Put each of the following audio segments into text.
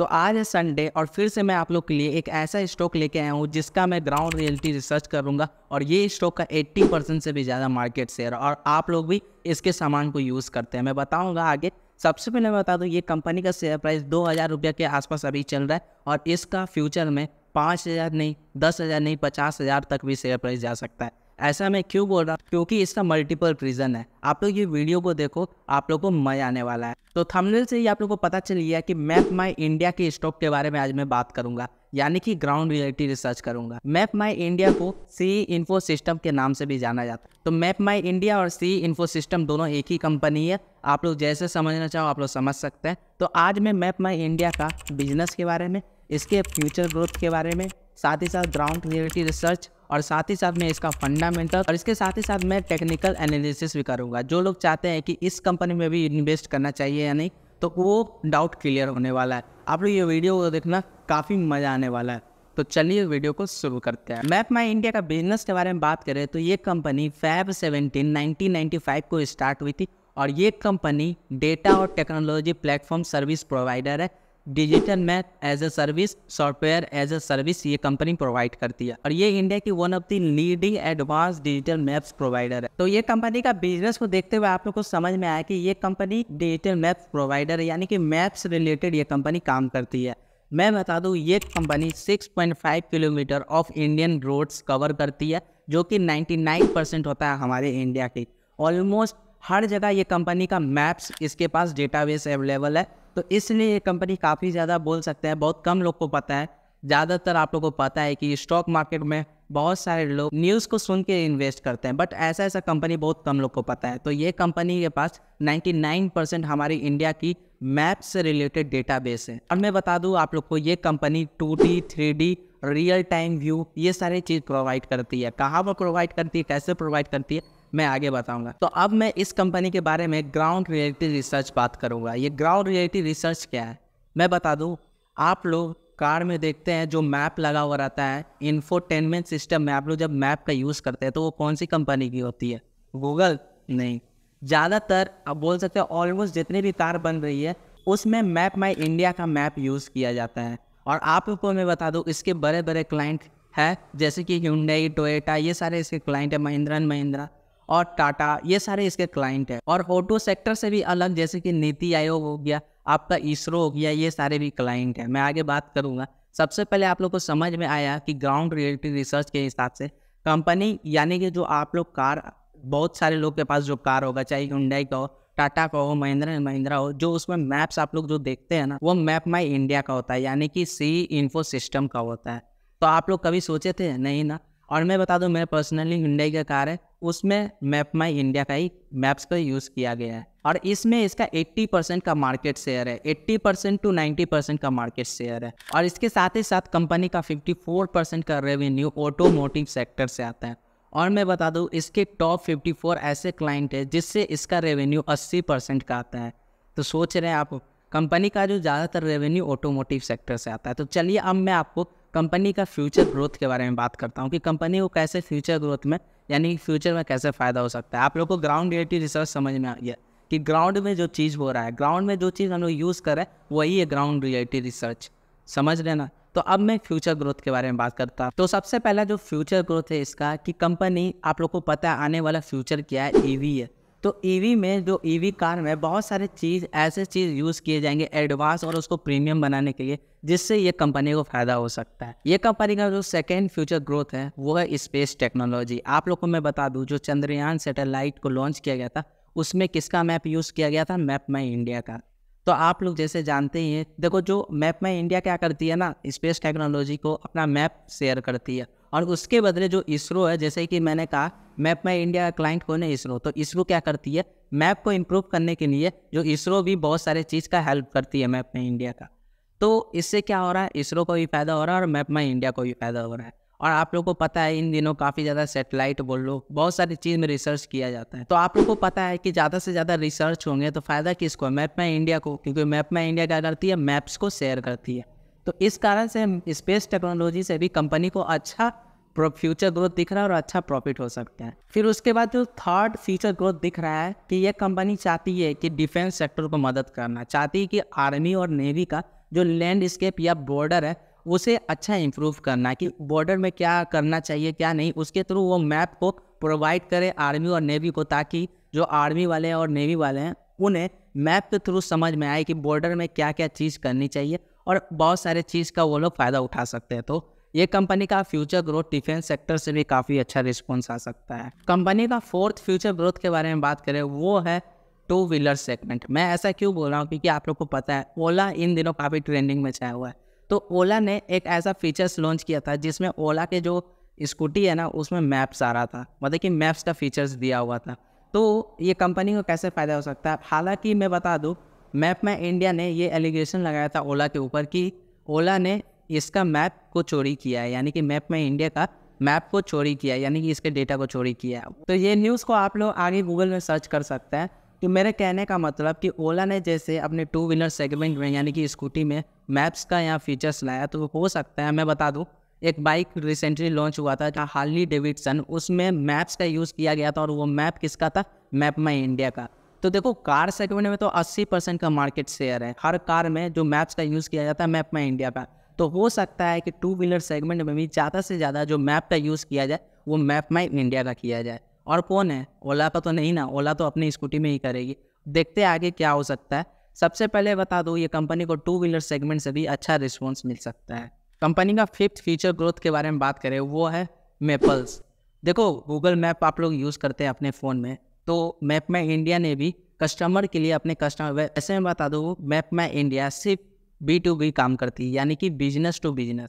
तो आज है संडे और फिर से मैं आप लोग के लिए एक ऐसा स्टॉक लेके आया हूँ जिसका मैं ग्राउंड रियलिटी रिसर्च करूँगा और ये स्टॉक का 80 परसेंट से भी ज़्यादा मार्केट शेयर और आप लोग भी इसके सामान को यूज़ करते हैं मैं बताऊँगा आगे सबसे पहले मैं बता दूँ ये कंपनी का शेयर प्राइस दो हज़ार रुपये के आसपास अभी चल रहा है और इसका फ्यूचर में पाँच हज़ार नहीं दस हज़ार नहीं पचास हज़ार तक भी शेयर प्राइस जा सकता है ऐसा मैं क्यों बोल रहा हूँ क्योंकि इसका मल्टीपल रीज़न है आप लोग ये वीडियो को देखो आप लोग को मजा आने वाला है तो थंबनेल से ही आप लोग को पता चल गया कि मैप माई इंडिया के स्टॉक के बारे में आज मैं बात करूंगा यानी कि ग्राउंड रियलिटी रिसर्च करूंगा मैप माई इंडिया को सी इन्फो सिस्टम के नाम से भी जाना जाता है तो मैप माई इंडिया और सी इन्फो सिस्टम दोनों एक ही कंपनी है आप लोग जैसे समझना चाहो आप लोग समझ सकते हैं तो आज मैं मैप माई इंडिया का बिजनेस के बारे में इसके फ्यूचर ग्रोथ के बारे में साथ ही साथ ग्राउंड क्लियरिटी रिसर्च और साथ ही साथ मैं इसका फंडामेंटल और इसके साथ ही साथ मैं टेक्निकल एनालिसिस भी करूँगा जो लोग चाहते हैं कि इस कंपनी में भी इन्वेस्ट करना चाहिए या नहीं तो वो डाउट क्लियर होने वाला है आप लोग ये वीडियो को देखना काफ़ी मज़ा आने वाला है तो चलिए वीडियो को शुरू करते हैं मैप माई इंडिया का बिजनेस के बारे में बात करें तो ये कंपनी फैब सेवनटीन नाइनटीन को स्टार्ट हुई थी और ये कंपनी डेटा और टेक्नोलॉजी प्लेटफॉर्म सर्विस प्रोवाइडर है digital map as a service software as a service ये कंपनी प्रोवाइड करती है और ये इंडिया की one of the leading advance digital maps provider है तो ये कंपनी का बिजनेस को देखते हुए आप लोग को समझ में आया कि ये कंपनी डिजिटल मैप्स प्रोवाइडर है यानी कि मैप्स रिलेटेड ये कंपनी काम करती है मैं बता दूँ ये company 6.5 kilometre of Indian roads cover करती है जो कि 99 परसेंट होता है हमारे इंडिया की ऑलमोस्ट हर जगह ये कंपनी का मैप्स इसके पास डेटाबेस अवेलेबल है तो इसलिए ये कंपनी काफ़ी ज़्यादा बोल सकते हैं बहुत कम लोग को पता है ज़्यादातर आप लोग को पता है कि स्टॉक मार्केट में बहुत सारे लोग न्यूज़ को सुन के इन्वेस्ट करते हैं बट ऐसा ऐसा कंपनी बहुत कम लोग को पता है तो ये कंपनी के पास 99 परसेंट हमारी इंडिया की मैप से रिलेटेड बेस है और मैं बता दूँ आप लोग को ये company two D three D real time view ये सारी चीज़ प्रोवाइड करती है कहाँ पर प्रोवाइड करती है कैसे प्रोवाइड करती है मैं आगे बताऊंगा तो अब मैं इस कंपनी के बारे में ग्राउंड रियलिटी रिसर्च बात करूंगा ये ग्राउंड रियलिटी रिसर्च क्या है मैं बता दूं आप लोग कार में देखते हैं जो मैप लगा हुआ रहता है इन्फोटेनमेंट सिस्टम में आप लोग जब मैप का यूज़ करते हैं तो वो कौन सी कंपनी की होती है गूगल नहीं ज़्यादातर आप बोल सकते हैं ऑलमोस्ट जितनी भी कार बन रही है उसमें मैप माई इंडिया का मैप यूज़ किया जाता है और आप लोग को मैं बता दूँ इसके बड़े बड़े क्लाइंट है जैसे कि ह्यूंडई टोयोटा ये सारे इसके क्लाइंट है महिंद्रा एंड महिंद्रा और टाटा ये सारे इसके क्लाइंट हैं और ऑटो सेक्टर से भी अलग जैसे कि नीति आयोग हो गया आपका इसरो हो गया ये सारे भी क्लाइंट हैं मैं आगे बात करूँगा सबसे पहले आप लोग को समझ में आया कि ग्राउंड रियलिटी रिसर्च के हिसाब से कंपनी यानी कि जो आप लोग कार बहुत सारे लोग के पास जो कार होगा चाहे हुंडई का हो टाटा का हो महिंद्रा महिंद्रा हो जो उसमें मैप्स आप लोग जो देखते हैं ना वो मैप माई इंडिया का होता है यानी कि सी इन्फो सिस्टम का होता है तो आप लोग कभी सोचे थे नहीं ना और मैं बता दूं मेरा पर्सनली हिंडई का कार है उसमें मैप माई इंडिया का ही मैप्स का यूज़ किया गया है और इसमें इसका 80 परसेंट का मार्केट शेयर है 80 परसेंट टू 90 परसेंट का मार्केट शेयर है और इसके साथ ही साथ कंपनी का 54 परसेंट का रेवेन्यू ऑटोमोटिव सेक्टर से आता है और मैं बता दूं इसके टॉप 54 ऐसे क्लाइंट है जिससे इसका रेवेन्यू 80 परसेंट का आता है तो सोच रहे हैं आप कंपनी का जो ज़्यादातर रेवेन्यू ऑटोमोटिव सेक्टर से आता है तो चलिए अब मैं आपको कंपनी का फ्यूचर ग्रोथ के बारे में बात करता हूँ कि कंपनी को कैसे फ्यूचर ग्रोथ में यानी फ्यूचर में कैसे फ़ायदा हो सकता है आप लोग को ग्राउंड रिलेटिव रिसर्च समझ में आ गया कि ग्राउंड में जो चीज़ हो रहा है ग्राउंड में जो चीज़ हम लोग यूज़ करें वही है ग्राउंड रिलेटिव रिसर्च समझ लेना तो अब मैं फ्यूचर ग्रोथ के बारे में बात करता हूँ तो सबसे पहला जो फ्यूचर ग्रोथ है इसका कि कंपनी आप लोग को पता है आने वाला फ्यूचर क्या है ई है तो ईवी e में जो ईवी e कार में बहुत सारे चीज़ ऐसे चीज़ यूज़ किए जाएंगे एडवांस और उसको प्रीमियम बनाने के लिए जिससे ये कंपनी को फ़ायदा हो सकता है ये कंपनी का जो सेकेंड फ्यूचर ग्रोथ है वो है स्पेस टेक्नोलॉजी आप लोग को मैं बता दूँ जो चंद्रयान सेटेलाइट को लॉन्च किया गया था उसमें किसका मैप यूज़ किया गया था मैप माई इंडिया का तो आप लोग जैसे जानते ही हैं देखो जो मैप माई इंडिया क्या करती है ना स्पेस टेक्नोलॉजी को अपना मैप शेयर करती है और उसके बदले जो इसरो है जैसे कि मैंने कहा मैप में इंडिया का क्लाइंट कौन है इसरो तो इसरो क्या करती है मैप को इम्प्रूव करने के लिए जो इसरो भी बहुत सारे चीज़ का हेल्प करती है मैप में इंडिया का तो इससे क्या हो रहा है इसरो को भी फ़ायदा हो रहा है और मैप में इंडिया को भी फ़ायदा हो रहा है और आप लोग को पता है इन दिनों काफ़ी ज़्यादा सेटेलाइट बोल लो बहुत सारी चीज़ में रिसर्च किया जाता है तो आप लोग को पता है कि ज़्यादा से ज़्यादा रिसर्च होंगे तो फ़ायदा किसको है मैप में इंडिया को क्योंकि मैप में इंडिया क्या करती है मैप्स को शेयर करती है तो इस कारण से स्पेस टेक्नोलॉजी से भी कंपनी को अच्छा फ्यूचर ग्रोथ दिख रहा है और अच्छा प्रॉफिट हो सकता है फिर उसके बाद जो थर्ड फ्यूचर ग्रोथ दिख रहा है कि यह कंपनी चाहती है कि डिफेंस सेक्टर को मदद करना चाहती है कि आर्मी और नेवी का जो लैंडस्केप या बॉर्डर है उसे अच्छा इम्प्रूव करना कि बॉर्डर में क्या करना चाहिए क्या नहीं उसके थ्रू वो मैप को प्रोवाइड करे आर्मी और नेवी को ताकि जो आर्मी वाले हैं और नेवी वाले हैं उन्हें मैप के थ्रू समझ में आए कि बॉर्डर में क्या क्या चीज़ करनी चाहिए और बहुत सारे चीज़ का वो लोग फ़ायदा उठा सकते हैं तो ये कंपनी का फ्यूचर ग्रोथ डिफेंस सेक्टर से भी काफ़ी अच्छा रिस्पॉन्स आ सकता है कंपनी का फोर्थ फ्यूचर ग्रोथ के बारे में बात करें वो है टू व्हीलर सेगमेंट मैं ऐसा क्यों बोल रहा हूँ क्योंकि आप लोग को पता है ओला इन दिनों काफ़ी ट्रेंडिंग में छाया हुआ है तो ओला ने एक ऐसा फीचर्स लॉन्च किया था जिसमें ओला के जो स्कूटी है ना उसमें मैप्स आ रहा था मतलब कि मैप्स का फीचर्स दिया हुआ था तो ये कंपनी को कैसे फ़ायदा हो सकता है हालांकि मैं बता दूँ मैप में इंडिया ने ये एलिगेशन लगाया था ओला के ऊपर कि ओला ने इसका मैप को चोरी किया है यानी कि मैप में इंडिया का मैप को चोरी किया है यानी कि इसके डेटा को चोरी किया है तो ये न्यूज़ को आप लोग आगे गूगल में सर्च कर सकते हैं तो मेरे कहने का मतलब कि ओला ने जैसे अपने टू व्हीलर सेगमेंट में यानी कि स्कूटी में मैप्स का यहाँ फीचर्स लाया तो हो सकता है मैं बता दूँ एक बाइक रिसेंटली लॉन्च हुआ था जहाँ हार्ली डेविडसन उसमें मैप्स का यूज़ किया गया था और वो मैप किसका था मैप माई इंडिया का तो देखो कार सेगमेंट में तो 80 परसेंट का मार्केट शेयर है हर कार में जो मैप्स का यूज़ किया जाता है मैप में इंडिया का तो हो सकता है कि टू व्हीलर सेगमेंट में भी ज़्यादा से ज़्यादा जो मैप का यूज़ किया जाए वो मैप में इंडिया का किया जाए और कौन है ओला का तो नहीं ना ओला तो अपनी स्कूटी में ही करेगी देखते आगे क्या हो सकता है सबसे पहले बता दो ये कंपनी को टू व्हीलर सेगमेंट से भी अच्छा रिस्पॉन्स मिल सकता है कंपनी का फिफ्थ फीचर ग्रोथ के बारे में बात करें वो है मेपल्स देखो गूगल मैप आप लोग यूज़ करते हैं अपने फ़ोन में तो मैप मै इंडिया ने भी कस्टमर के लिए अपने कस्टमर ऐसे में बता दूँ मैप मै इंडिया सिर्फ बी टू बी काम करती है यानी कि बिजनेस टू बिजनेस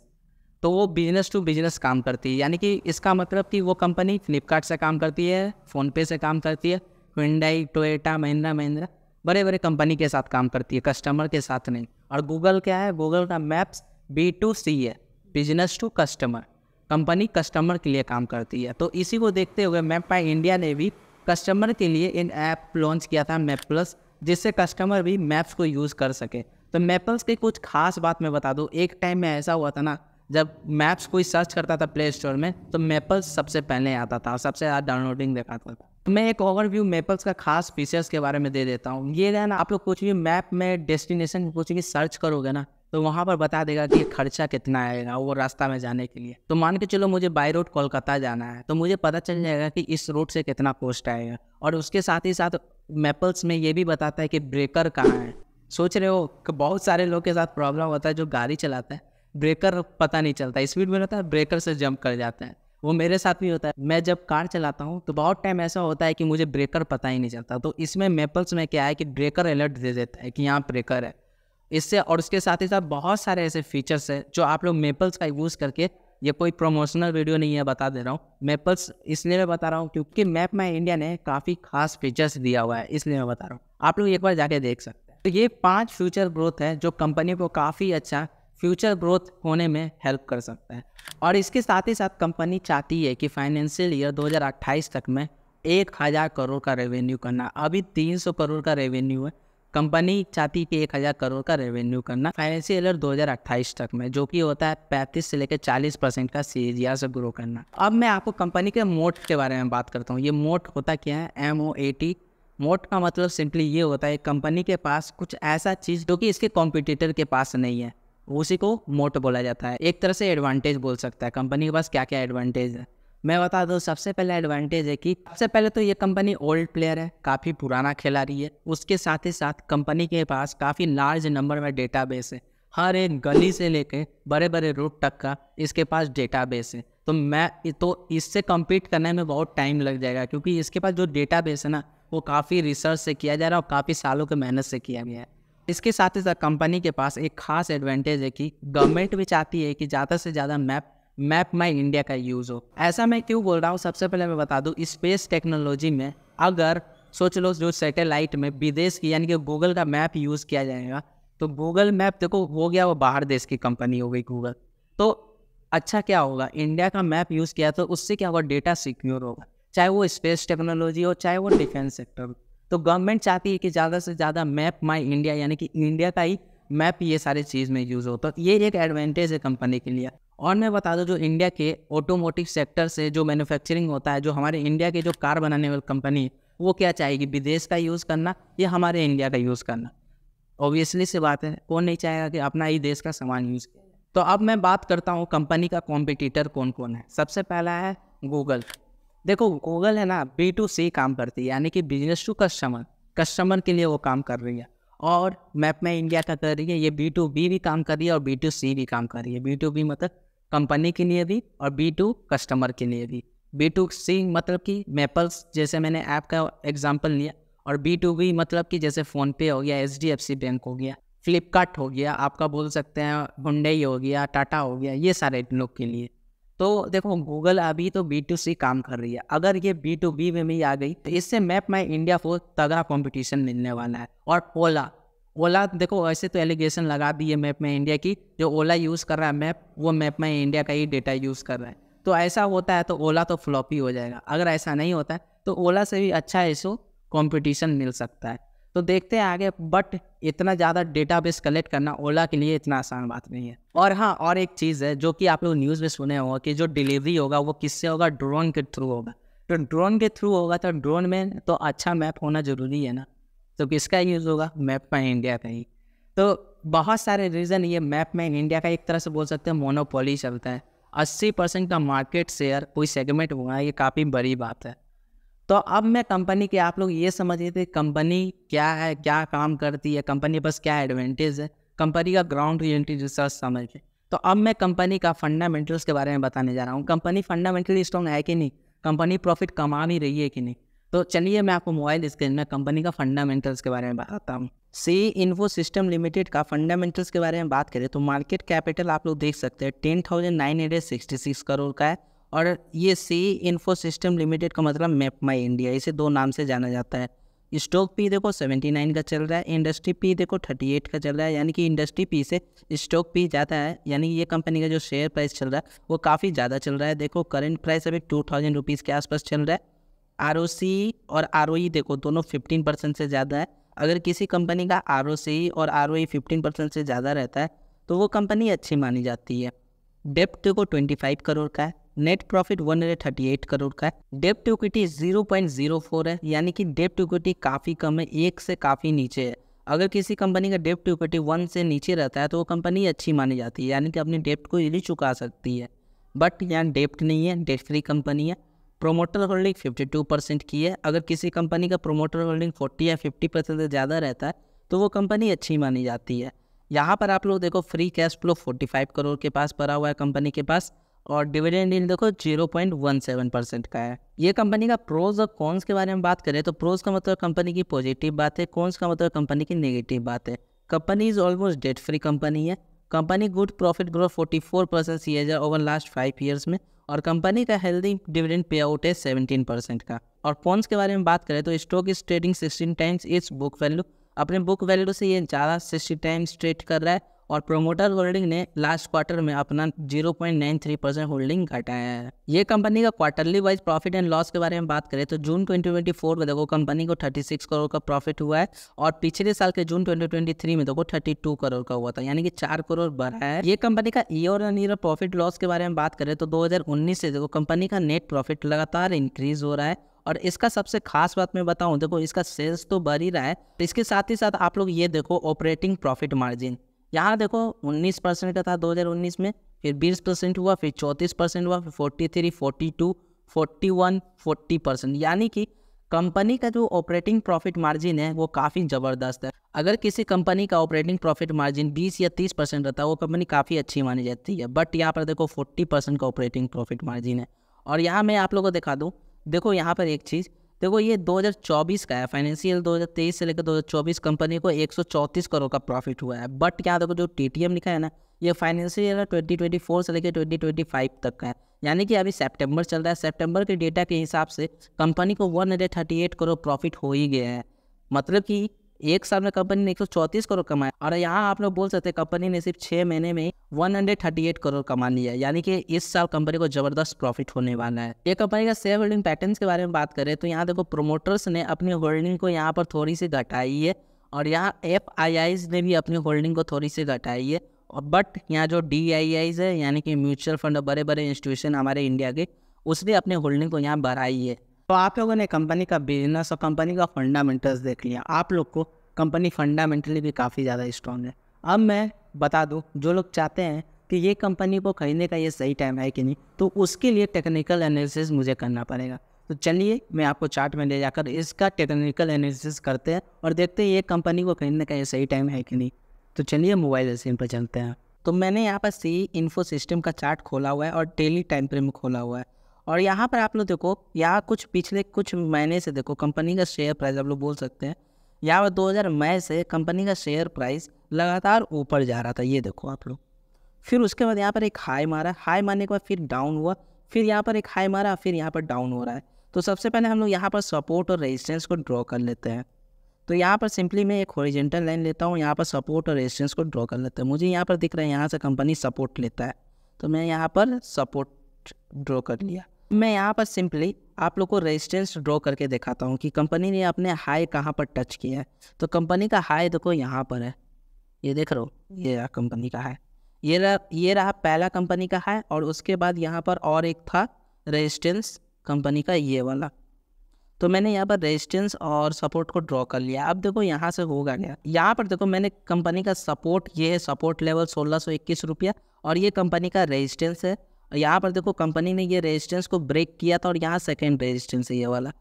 तो वो बिजनेस टू बिजनेस काम करती है यानी कि इसका मतलब कि वो कंपनी फ्लिपकार्ट से काम करती है फ़ोनपे से काम करती है हुंडाई टोयोटा महिंद्रा महिंद्रा बड़े बड़े कंपनी के साथ काम करती है कस्टमर के साथ नहीं और गूगल क्या है गूगल का मैप्स बी टू सी है business to customer company customer के लिए काम करती है तो इसी को देखते हुए मैप माई इंडिया ने भी कस्टमर के लिए इन ऐप लॉन्च किया था मैप प्लस जिससे कस्टमर भी मैप्स को यूज़ कर सके तो मैपल्स की कुछ खास बात मैं बता दूँ एक टाइम में ऐसा हुआ था ना जब मैप्स कोई सर्च करता था प्ले स्टोर में तो मैपल्स सबसे पहले आता था सबसे ज़्यादा डाउनलोडिंग दिखाता था तो मैं एक ओवरव्यू मेपल्स का खास फीचर्स के बारे में दे देता हूँ ये ना आप लोग कुछ भी मैप में डेस्टिनेशन कुछ भी सर्च करोगे ना तो वहाँ पर बता देगा कि खर्चा कितना आएगा वो रास्ता में जाने के लिए तो मान के चलो मुझे बाई रोड कोलकाता जाना है तो मुझे पता चल जाएगा कि इस रोड से कितना कॉस्ट आएगा और उसके साथ ही साथ मैपल्स में ये भी बताता है कि ब्रेकर कहाँ है सोच रहे हो कि बहुत सारे लोग के साथ प्रॉब्लम होता है जो गाड़ी चलाता है ब्रेकर पता नहीं चलता स्पीड में रहता है ब्रेकर से जंप कर जाता है वो मेरे साथ भी होता है मैं जब कार चलाता हूँ तो बहुत टाइम ऐसा होता है कि मुझे ब्रेकर पता ही नहीं चलता तो इसमें मेपल्स में क्या है कि ब्रेकर अलर्ट दे देता है कि यहाँ ब्रेकर है इससे और उसके साथ ही साथ बहुत सारे ऐसे फीचर्स हैं जो आप लोग मेपल्स का यूज़ करके ये कोई प्रमोशनल वीडियो नहीं है बता दे रहा हूँ मेपल्स इसलिए मैं बता रहा हूँ क्योंकि मैप माई इंडिया ने काफ़ी खास फीचर्स दिया हुआ है इसलिए मैं बता रहा हूँ आप लोग एक बार जाके देख सकते हैं तो ये पाँच फ्यूचर ग्रोथ है जो कंपनी को काफ़ी अच्छा फ्यूचर ग्रोथ होने में हेल्प कर सकता है और इसके साथ ही साथ कंपनी चाहती है कि फाइनेंशियल ईयर 2028 तक में एक हज़ार करोड़ का रेवेन्यू करना अभी 300 करोड़ का रेवेन्यू है कंपनी चाहती थी एक हज़ार करोड़ का रेवेन्यू करना फाइनेंशियल ईयर अट्ठाईस तक में जो कि होता है पैंतीस से लेकर चालीस परसेंट का सी से ग्रो करना अब मैं आपको कंपनी के मोट के बारे में बात करता हूँ ये मोट होता क्या है एम ओ ए टी मोट का मतलब सिंपली ये होता है कंपनी के पास कुछ ऐसा चीज़ जो कि इसके कॉम्पिटिटर के पास नहीं है उसी को मोट बोला जाता है एक तरह से एडवांटेज बोल सकता है कंपनी के पास क्या क्या एडवांटेज है मैं बता दूँ सबसे पहला एडवांटेज है कि सबसे पहले तो ये कंपनी ओल्ड प्लेयर है काफ़ी पुराना खिलाड़ी है उसके साथ ही साथ कंपनी के पास काफ़ी लार्ज नंबर में डेटा है हर एक गली से लेके बड़े बड़े रूट तक का इसके पास डेटा है तो मैं तो इससे कम्पीट करने में बहुत टाइम लग जाएगा क्योंकि इसके पास जो डेटा है ना वो काफ़ी रिसर्च से किया जा रहा है और काफ़ी सालों के मेहनत से किया गया है इसके साथ ही साथ कंपनी के पास एक खास एडवांटेज है कि गवर्नमेंट भी चाहती है कि ज़्यादा से ज़्यादा मैप मैप माई इंडिया का यूज़ हो ऐसा मैं क्यों बोल रहा हूँ सबसे पहले मैं बता दूँ स्पेस टेक्नोलॉजी में अगर सोच लो जो सैटेलाइट में विदेश की यानी कि गूगल का मैप यूज़ किया जाएगा तो गूगल मैप देखो हो गया वो बाहर देश की कंपनी हो गई गूगल तो अच्छा क्या होगा इंडिया का मैप यूज़ किया तो उससे क्या होगा डेटा सिक्योर होगा चाहे वो स्पेस टेक्नोलॉजी हो चाहे वो डिफेंस सेक्टर हो तो गवर्नमेंट चाहती है कि ज़्यादा से ज़्यादा मैप माई इंडिया यानी कि इंडिया का ही मैप ये सारी चीज़ में यूज़ हो तो ये एक एडवांटेज है कंपनी के लिए और मैं बता दूं जो इंडिया के ऑटोमोटिव सेक्टर से जो मैन्युफैक्चरिंग होता है जो हमारे इंडिया के जो कार बनाने वाली कंपनी वो क्या चाहेगी विदेश का यूज़ करना या हमारे इंडिया का यूज़ करना ऑब्वियसली से बात है कौन नहीं चाहेगा कि अपना ही देश का सामान यूज़ किया तो अब मैं बात करता हूँ कंपनी का कॉम्पिटिटर कौन कौन है सबसे पहला है गूगल देखो गूगल है ना बी टू सी काम करती है यानी कि बिजनेस टू कस्टमर कस्टमर के लिए वो काम कर रही है और मैप में इंडिया का कर रही है ये बी टू बी भी काम कर रही है और बी टू सी भी काम कर रही है बी टू बी मतलब कंपनी के लिए भी और बी टू कस्टमर के लिए भी बी टू सी मतलब कि मेपल्स जैसे मैंने ऐप का एग्जाम्पल लिया और बी टू बी मतलब कि जैसे फ़ोनपे हो गया H D F C bank हो गया फ्लिपकार्ट हो गया आपका बोल सकते हैं हुंडई हो गया टाटा हो गया ये सारे लोग के लिए तो देखो गूगल अभी तो बी टू सी काम कर रही है अगर ये बी टू बी में भी आ गई तो इससे मैप माई इंडिया को तगड़ा कॉम्पिटिशन मिलने वाला है और ओला ओला देखो ऐसे तो एलिगेशन लगा दी है मैप में इंडिया की जो ओला यूज़ कर रहा है मैप वो मैप में इंडिया का ही डेटा यूज़ कर रहा है तो ऐसा होता है तो ओला तो फ्लॉपी हो जाएगा अगर ऐसा नहीं होता है तो ओला से भी अच्छा इसको कॉम्पिटिशन मिल सकता है तो देखते हैं आगे बट इतना ज़्यादा डेटा कलेक्ट करना ओला के लिए इतना आसान बात नहीं है और हाँ और एक चीज़ है जो कि आप लोग न्यूज़ में सुने होगा कि जो डिलीवरी होगा वो किससे होगा ड्रोन के थ्रू होगा तो ड्रोन के थ्रू होगा तो ड्रोन में तो अच्छा मैप होना ज़रूरी है ना तो किसका यूज़ होगा मैप माई इंडिया का ही तो बहुत सारे रीज़न ये मैप माई इंडिया का एक तरह से बोल सकते हैं मोनोपोली चलता है अस्सी परसेंट का मार्केट शेयर कोई सेगमेंट हुआ है ये काफ़ी बड़ी बात है तो अब मैं कंपनी के आप लोग ये समझिए थे कंपनी क्या है क्या काम करती है कंपनी बस क्या एडवांटेज है कंपनी का ग्राउंड रियलिटी रिसर्च समझिए तो अब मैं कंपनी का फंडामेंटल्स के बारे में बताने जा रहा हूँ कंपनी फंडामेंटली स्ट्रॉन्ग है कि नहीं कंपनी प्रॉफिट कमा भी रही है कि नहीं तो चलिए मैं आपको मोबाइल स्क्रीन में कंपनी का फंडामेंटल्स के बारे में बताता हूँ सी इन्फो सिस्टम लिमिटेड का फंडामेंटल्स के बारे में बात करें तो मार्केट कैपिटल आप लोग देख सकते हैं ten thousand nine hundred sixty six crore का है और ये सी इन्फो सिस्टम लिमिटेड का मतलब मैप माई इंडिया इसे दो नाम से जाना जाता है स्टॉक पी देखो सेवेंटी नाइन का चल रहा है इंडस्ट्री पी देखो थर्टी एट का चल रहा है यानी कि इंडस्ट्री पी से स्टॉक पी जाता है यानी कि ये कंपनी का जो शेयर प्राइस चल रहा है वो काफ़ी ज़्यादा चल रहा है देखो करंट प्राइस अभी टू थाउजेंड रुपीज़ के आसपास चल रहा है आर और आर e देखो दोनों फिफ्टीन परसेंट से ज़्यादा है अगर किसी कंपनी का आर और आर ओ फिफ्टीन परसेंट से ज़्यादा रहता है तो वो कंपनी अच्छी मानी जाती है डेप्ट देखो ट्वेंटी फाइव करोड़ का है net profit one hundred thirty eight crore का है डेप्ट equity zero point zero four है यानी कि डेप्ट इक्विटी काफ़ी कम है एक से काफ़ी नीचे है अगर किसी कंपनी का डेप्ट इक्विटी वन से नीचे रहता है तो वो कंपनी अच्छी मानी जाती है यानी कि अपने डेप्ट को इजी चुका सकती है बट यहाँ डेप्ट नहीं है डेट फ्री कंपनी है प्रोमोटर होल्डिंग 52 परसेंट की है अगर किसी कंपनी का प्रोमोटर होल्डिंग 40 या 50 परसेंट से ज़्यादा रहता है तो वो कंपनी अच्छी मानी जाती है यहाँ पर आप लोग देखो फ्री कैश फ्लो 45 करोड़ के पास पड़ा हुआ है कंपनी के पास और डिविडेंड डील देखो 0.17 परसेंट का है ये कंपनी का प्रोज और कॉन्स के बारे में बात करें तो प्रोज का मतलब कंपनी की पॉजिटिव बात है कॉन्स का मतलब कंपनी की नेगेटिव बात है company is almost debt free company है company good profit growth 44 percent C over last five years में और कंपनी का हेल्दी डिविडेंड पे आउट है सेवनटीन परसेंट का और पॉन्स के बारे में बात करें तो stock is trading sixteen times its book value अपने बुक वैल्यू से ये ज़्यादा सिक्सटी टाइम्स ट्रेड कर रहा है और प्रोमोटर होल्डिंग ने लास्ट क्वार्टर में अपना 0.93 परसेंट होल्डिंग घटाया है ये कंपनी का quarterly wise profit and loss के बारे में बात करें तो जून 2024 में देखो कंपनी को 36 करोड़ का प्रॉफिट हुआ है और पिछले साल के जून 2023 में देखो 32 करोड़ का हुआ था यानी कि चार करोड़ बढ़ा है ये कंपनी का year and year profit loss के बारे में बात करें तो दो से देखो कंपनी का नेट प्रॉफिट लगातार इंक्रीज हो रहा है और इसका सबसे खास बात मैं बताऊं देखो इसका सेल्स तो बढ़ ही रहा है तो इसके साथ ही साथ आप लोग ये देखो ऑपरेटिंग प्रॉफिट मार्जिन यहाँ देखो 19 परसेंट का था 2019 में फिर 20 परसेंट हुआ फिर 34 परसेंट हुआ फिर 43, 42, 41, 40 परसेंट यानी कि कंपनी का जो ऑपरेटिंग प्रॉफिट मार्जिन है वो काफ़ी ज़बरदस्त है अगर किसी कंपनी का ऑपरेटिंग प्रॉफिट मार्जिन 20 या 30 परसेंट रहता है वो कंपनी काफ़ी अच्छी मानी जाती है बट यहाँ पर देखो 40 परसेंट का ऑपरेटिंग प्रॉफिट मार्जिन है और यहाँ मैं आप लोगों को दिखा दूँ देखो यहाँ पर एक चीज़ देखो ये 2024 का है फाइनेंशियल 2023 से लेकर 2024 कंपनी को 134 करोड़ का प्रॉफिट हुआ है बट क्या देखो जो टी लिखा है ना ये फाइनेंशियल ट्वेंटी ट्वेंटी फोर से लेकर ट्वेंटी ट्वेंटी फाइव तक का है यानी कि अभी सितंबर चल रहा है सितंबर के डेटा के हिसाब से कंपनी को one hundred thirty eight crore profit हो ही गया है मतलब कि एक साल में कंपनी ने एक करोड़ कमाया और यहाँ आप लोग बोल सकते हैं कंपनी ने सिर्फ छः महीने में वन करोड़ कमा लिया यानी कि इस साल कंपनी को जबरदस्त प्रॉफिट होने वाला है ये कंपनी का शेयर होल्डिंग पैटर्न के बारे में बात करें तो यहाँ देखो प्रोमोटर्स ने अपनी होल्डिंग को यहाँ पर थोड़ी सी घटाई है और यहाँ एफ ने भी अपनी होल्डिंग को थोड़ी सी घटाई है बट यहाँ जो डी है यानी कि म्यूचुअल फंड बड़े बड़े इंस्टीट्यूशन हमारे इंडिया के उसने अपने होल्डिंग को यहाँ बढ़ाई है तो आप लोगों ने कंपनी का बिजनेस और कंपनी का फंडामेंटल्स देख लिया आप लोग को कंपनी फंडामेंटली भी काफ़ी ज़्यादा स्ट्रॉन्ग है अब मैं बता दूँ जो लोग चाहते हैं कि ये कंपनी को खरीदने का ये सही टाइम है कि नहीं तो उसके लिए टेक्निकल एनालिसिस मुझे करना पड़ेगा तो चलिए मैं आपको चार्ट में ले जाकर इसका टेक्निकल एनालिसिस करते हैं और देखते हैं ये कंपनी को खरीदने का ये सही टाइम है कि नहीं तो चलिए मोबाइल स्क्रीन पर चलते हैं तो मैंने यहाँ पर सी इन्फो सिस्टम का चार्ट खोला हुआ है और डेली टाइम फ्रेम खोला हुआ है और यहाँ पर आप लोग देखो यहाँ कुछ पिछले कुछ महीने से देखो कंपनी का शेयर प्राइस आप लोग बोल सकते हैं यहाँ पर दो हज़ार मई से कंपनी का शेयर प्राइस लगातार ऊपर जा रहा था ये देखो आप लोग फिर उसके बाद यहाँ पर एक हाई मारा हाई मारने के बाद फिर डाउन हुआ फिर यहाँ पर एक हाई मारा फिर यहाँ पर डाउन हो रहा है तो सबसे पहले हम लोग यहाँ पर सपोर्ट और रेजिस्टेंस को ड्रॉ कर लेते हैं तो यहाँ पर सिंपली मैं एक ओरिजेंटल लाइन लेता हूँ यहाँ पर सपोर्ट और रेजिस्टेंस को ड्रॉ कर लेते हैं मुझे यहाँ पर दिख रहा है यहाँ से कंपनी सपोर्ट लेता है तो मैं यहाँ पर सपोर्ट ड्रॉ कर लिया मैं यहाँ पर सिंपली आप लोग को रेजिस्टेंस ड्रॉ करके दिखाता हूँ कि कंपनी ने अपने हाई कहाँ पर टच किया है तो कंपनी का हाई देखो यहाँ पर है ये देख रहे हो ये रहा कंपनी का है ये रहा ये रहा पहला कंपनी का है और उसके बाद यहाँ पर और एक था रेजिस्टेंस कंपनी का ये वाला तो मैंने यहाँ पर रेजिस्टेंस और सपोर्ट को ड्रॉ कर लिया अब देखो यहाँ से होगा क्या यहाँ पर देखो मैंने कंपनी का सपोर्ट ये है सपोर्ट लेवल सोलह सौ इक्कीस रुपया और ये कंपनी का रेजिस्टेंस है यहाँ पर देखो कंपनी ने ये रेजिस्टेंस को ब्रेक किया था और यहाँ सेकेंड रेजिस्टेंस है ये वाला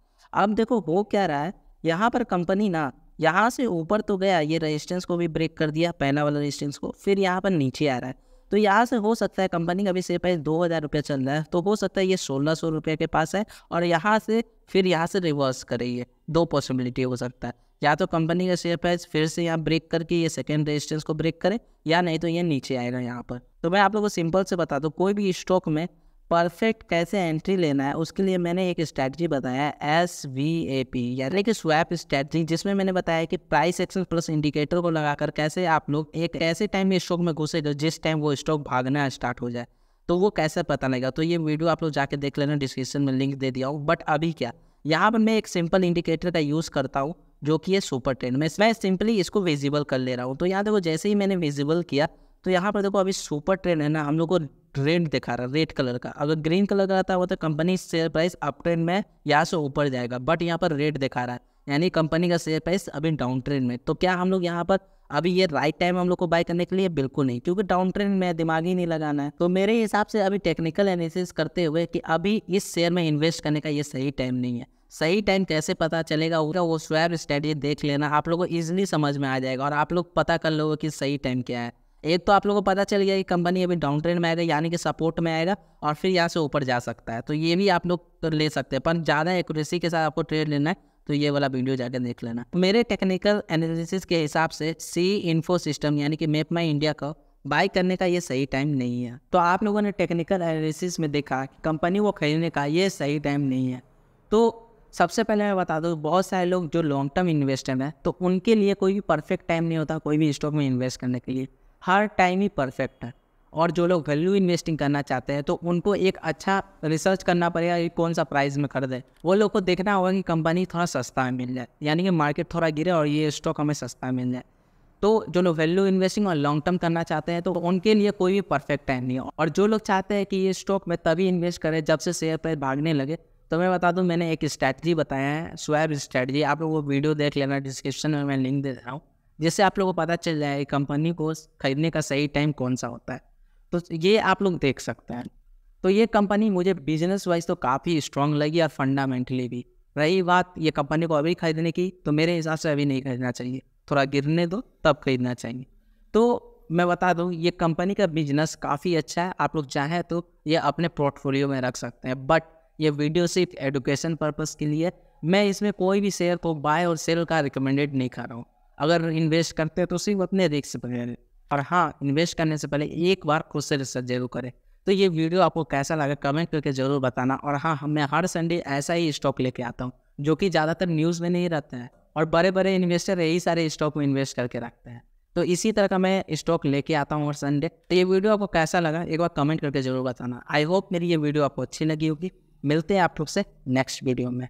अब देखो हो क्या रहा है यहाँ पर कंपनी ना यहाँ से ऊपर तो गया ये रेजिस्टेंस को भी ब्रेक कर दिया पहला वाला रेजिस्टेंस को फिर यहाँ पर नीचे आ रहा है तो यहाँ से हो सकता है कंपनी का भी से प्राइस दो हज़ार रुपया चल रहा है तो हो सकता है ये सोलह सौ रुपये के पास है और यहाँ से फिर यहाँ से रिवर्स करेगी दो पॉसिबिलिटी हो सकता है या तो कंपनी का शेयर प्राइस फिर से यहाँ ब्रेक करके ये सेकेंड रेजिस्टेंस को ब्रेक करे या नहीं तो ये नीचे आएगा यहाँ पर तो मैं आप लोगों को सिंपल से बता दूँ कोई भी स्टॉक में परफेक्ट कैसे एंट्री लेना है उसके लिए मैंने एक स्ट्रैटी बताया एस वी ए पी यानी कि स्वैप स्ट्रैटी जिसमें मैंने बताया कि प्राइस एक्शन प्लस इंडिकेटर को लगाकर कैसे आप लोग एक ऐसे टाइम में स्टॉक में घुसे जिस टाइम वो स्टॉक भागना स्टार्ट हो जाए तो वो कैसे पता लगेगा तो ये वीडियो आप लोग जाके देख लेना डिस्क्रिप्शन में लिंक दे दिया हूँ बट अभी क्या यहाँ पर मैं एक सिंपल इंडिकेटर का यूज़ करता हूँ जो कि है सुपर ट्रेंड में मैं सिंपली इसको विजिबल कर ले रहा हूँ तो यहाँ देखो जैसे ही मैंने विजिबल किया तो यहाँ पर देखो अभी सुपर ट्रेंड है ना हम लोग को रेड दिखा रहा है रेड कलर का अगर ग्रीन कलर का आता है तो company share price up trend में यहाँ से ऊपर जाएगा बट यहाँ पर रेड दिखा रहा है यानी कंपनी का शेयर प्राइस अभी डाउन ट्रेंड में तो क्या हम लोग यहाँ पर अभी ये राइट टाइम हम लोग को बाय करने के लिए बिल्कुल नहीं क्योंकि डाउन ट्रेंड में दिमाग ही नहीं लगाना है तो मेरे हिसाब से अभी टेक्निकल एनालिसिस करते हुए कि अभी इस शेयर में इन्वेस्ट करने का ये सही टाइम नहीं है सही टाइम कैसे पता चलेगा उसका वो स्वैब स्टडी देख लेना आप लोग को ईजिली समझ में आ जाएगा और आप लोग पता कर लोगे कि सही टाइम क्या है एक तो आप लोगों को पता चल गया कि कंपनी अभी डाउन ट्रेंड में आएगा यानी कि सपोर्ट में आएगा और फिर यहाँ से ऊपर जा सकता है तो ये भी आप लोग तो ले सकते हैं पर ज़्यादा एक्यूरेसी के साथ आपको ट्रेड लेना है तो ये वाला वीडियो जाकर देख लेना मेरे टेक्निकल एनालिसिस के हिसाब से सी इन्फो सिस्टम यानी कि मेप माई इंडिया का बाय करने का ये सही टाइम नहीं है तो आप लोगों ने टेक्निकल एनालिसिस में देखा कि कंपनी को खरीदने का ये सही टाइम नहीं है तो सबसे पहले मैं बता दूँ बहुत सारे लोग जो लॉन्ग टर्म इन्वेस्टर हैं तो उनके लिए कोई भी परफेक्ट टाइम नहीं होता कोई भी स्टॉक में इन्वेस्ट करने के लिए हर टाइम ही परफेक्ट है और जो लोग वैल्यू इन्वेस्टिंग करना चाहते हैं तो उनको एक अच्छा रिसर्च करना पड़ेगा कि कौन सा प्राइस में खरीदे वो लोग को देखना होगा कि कंपनी थोड़ा सस्ता में मिल जाए यानी कि मार्केट थोड़ा गिरे और ये स्टॉक हमें सस्ता मिल जाए तो जो लोग वैल्यू इन्वेस्टिंग और लॉन्ग टर्म करना चाहते हैं तो उनके लिए कोई भी परफेक्ट टाइम नहीं हो और जो लोग चाहते हैं कि ये स्टॉक में तभी इन्वेस्ट करें जब से शेयर पर भागने लगे तो मैं बता दूं मैंने एक स्ट्रैटी बताया है स्वैब स्ट्रैटी आप लोग वो वीडियो देख लेना डिस्क्रिप्शन में मैं लिंक दे रहा हूँ जिससे आप लोगों को पता चल जाए कंपनी को खरीदने का सही टाइम कौन सा होता है तो ये आप लोग देख सकते हैं तो ये कंपनी मुझे बिजनेस वाइज तो काफ़ी स्ट्रांग लगी और फंडामेंटली भी रही बात ये कंपनी को अभी खरीदने की तो मेरे हिसाब से अभी नहीं खरीदना चाहिए थोड़ा गिरने दो तब खरीदना चाहिए तो मैं बता दूं ये कंपनी का बिजनेस काफ़ी अच्छा है आप लोग चाहें तो ये अपने पोर्टफोलियो में रख सकते हैं बट ये वीडियो सिर्फ एडुकेशन पर्पज़ के लिए मैं इसमें कोई भी शेयर को बाय और सेल का रिकमेंडेड नहीं कर रहा हूँ अगर इन्वेस्ट करते हैं तो सिर्फ अपने रिस्क पर करें और हाँ इन्वेस्ट करने से पहले एक बार खुद से रिसर्च जरूर करें तो ये वीडियो आपको कैसा लगा कमेंट करके ज़रूर बताना और हाँ मैं हर संडे ऐसा ही स्टॉक लेके आता हूँ जो कि ज़्यादातर न्यूज़ में नहीं रहता है और बड़े बड़े इन्वेस्टर यही सारे स्टॉक में इन्वेस्ट करके रखते हैं तो इसी तरह का मैं स्टॉक लेके आता हूँ हर संडे तो ये वीडियो आपको कैसा लगा एक बार कमेंट करके ज़रूर बताना आई होप मेरी ये वीडियो आपको अच्छी लगी होगी मिलते हैं आप लोग से नेक्स्ट वीडियो में